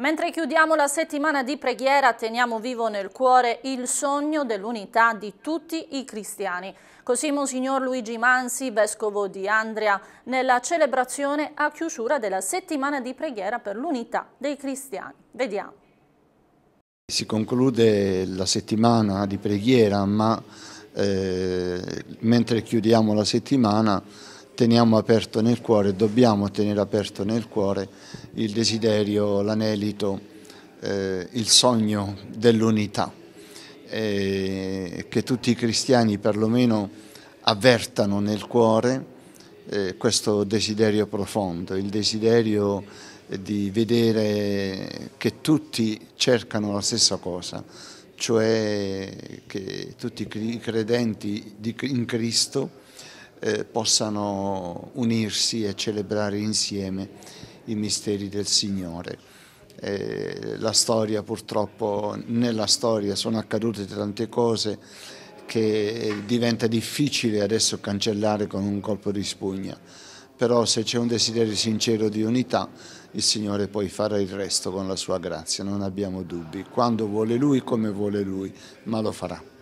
Mentre chiudiamo la settimana di preghiera, teniamo vivo nel cuore il sogno dell'unità di tutti i cristiani. Così Monsignor Luigi Mansi, vescovo di Andria, nella celebrazione a chiusura della settimana di preghiera per l'unità dei cristiani. Vediamo. Si conclude la settimana di preghiera, ma eh, mentre chiudiamo la settimana teniamo aperto nel cuore, dobbiamo tenere aperto nel cuore il desiderio, l'anelito, eh, il sogno dell'unità, eh, che tutti i cristiani perlomeno avvertano nel cuore eh, questo desiderio profondo, il desiderio di vedere che tutti cercano la stessa cosa, cioè che tutti i credenti in Cristo eh, possano unirsi e celebrare insieme i misteri del Signore. Eh, la storia purtroppo, nella storia sono accadute tante cose che diventa difficile adesso cancellare con un colpo di spugna, però se c'è un desiderio sincero di unità il Signore poi farà il resto con la sua grazia, non abbiamo dubbi, quando vuole Lui, come vuole Lui, ma lo farà.